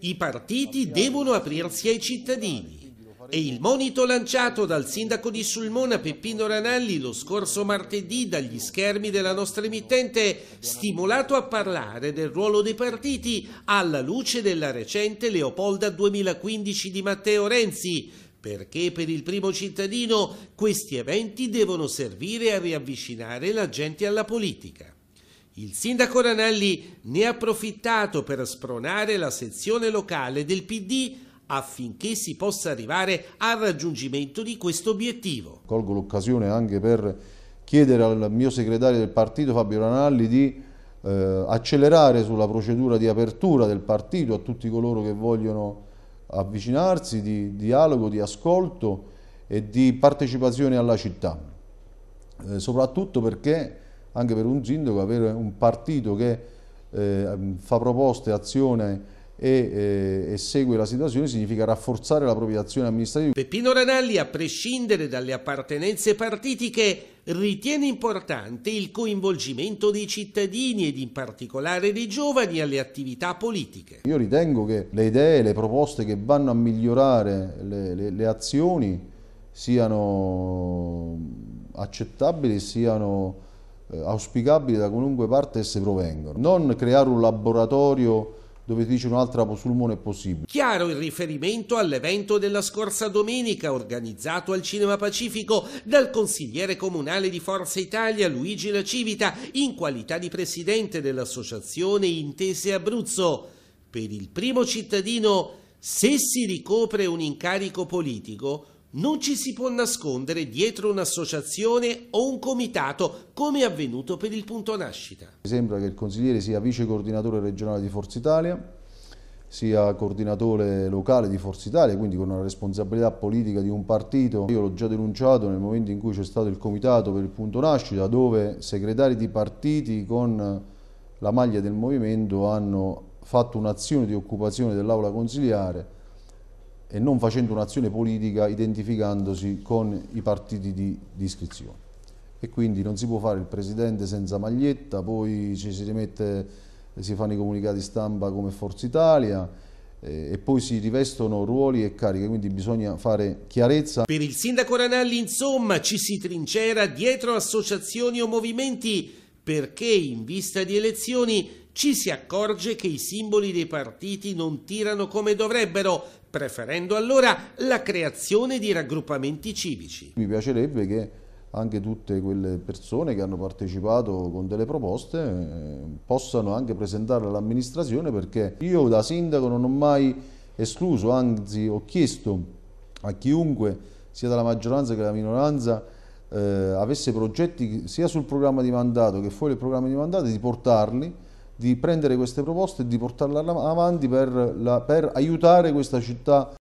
I partiti devono aprirsi ai cittadini e il monito lanciato dal sindaco di Sulmona Peppino Ranelli lo scorso martedì dagli schermi della nostra emittente, stimolato a parlare del ruolo dei partiti alla luce della recente Leopolda 2015 di Matteo Renzi, perché per il primo cittadino questi eventi devono servire a riavvicinare la gente alla politica. Il sindaco Ranelli ne ha approfittato per spronare la sezione locale del PD affinché si possa arrivare al raggiungimento di questo obiettivo. Colgo l'occasione anche per chiedere al mio segretario del partito Fabio Ranalli di eh, accelerare sulla procedura di apertura del partito a tutti coloro che vogliono avvicinarsi, di dialogo, di ascolto e di partecipazione alla città, eh, soprattutto perché anche per un sindaco avere un partito che eh, fa proposte, azione e, eh, e, segue la situazione significa rafforzare la propria azione amministrativa. Peppino Ranalli, a prescindere dalle appartenenze partitiche, ritiene importante il coinvolgimento dei cittadini ed in particolare dei giovani alle attività politiche. Io ritengo che le idee, le proposte che vanno a migliorare le, le, le azioni siano accettabili, siano eh, auspicabili da qualunque parte esse provengano. Non creare un laboratorio dove dice un'altra pulmone è possibile. Chiaro il riferimento all'evento della scorsa domenica organizzato al Cinema Pacifico dal consigliere comunale di Forza Italia Luigi La Civita in qualità di presidente dell'associazione Intese Abruzzo. Per il primo cittadino, se si ricopre un incarico politico, non ci si può nascondere dietro un'associazione o un comitato, come è avvenuto per il punto nascita. Mi sembra che il consigliere sia vice coordinatore regionale di Forza Italia, sia coordinatore locale di Forza Italia, quindi con una responsabilità politica di un partito. Io l'ho già denunciato nel momento in cui c'è stato il comitato per il punto nascita, dove segretari di partiti con la maglia del movimento hanno fatto un'azione di occupazione dell'aula consigliare e non facendo un'azione politica identificandosi con i partiti di, di, iscrizione. E quindi non si può fare il presidente senza maglietta, poi ci si rimette, si fanno i comunicati stampa come Forza Italia eh, e poi si rivestono ruoli e cariche, quindi bisogna fare chiarezza. Per il sindaco Ranalli, insomma, ci si trincera dietro associazioni o movimenti perché in vista di elezioni ci si accorge che i simboli dei partiti non tirano come dovrebbero, preferendo allora la creazione di raggruppamenti civici. Mi piacerebbe che anche tutte quelle persone che hanno partecipato con delle proposte eh, possano anche presentarle all'amministrazione perché io da sindaco non ho mai escluso, anzi ho chiesto a chiunque sia dalla maggioranza che dalla minoranza eh, avesse progetti sia sul programma di mandato che fuori il programma di mandato, di portarli, di prendere queste proposte e di portarle avanti per, la, per aiutare questa città.